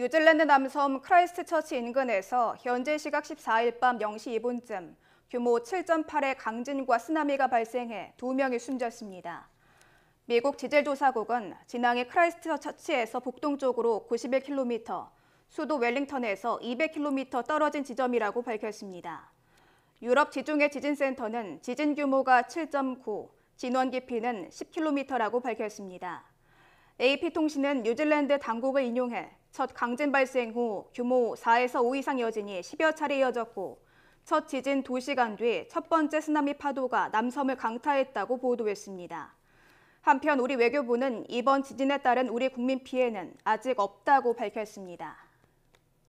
뉴질랜드 남섬 크라이스트처치 인근에서 현재 시각 14일 밤 0시 2분쯤 규모 7.8의 강진과 쓰나미가 발생해 2명이 숨졌습니다. 미국 지질조사국은 진앙이 크라이스트처치에서 북동쪽으로 91km, 수도 웰링턴에서 200km 떨어진 지점이라고 밝혔습니다. 유럽 지중해 지진센터는 지진 규모가 7.9, 진원 깊이는 10km라고 밝혔습니다. AP통신은 뉴질랜드 당국을 인용해 첫 강진 발생 후 규모 4에서 5 이상 여진이 10여 차례 이어졌고 첫 지진 2시간 뒤 첫 번째 쓰나미 파도가 남섬을 강타했다고 보도했습니다. 한편 우리 외교부는 이번 지진에 따른 우리 국민 피해는 아직 없다고 밝혔습니다.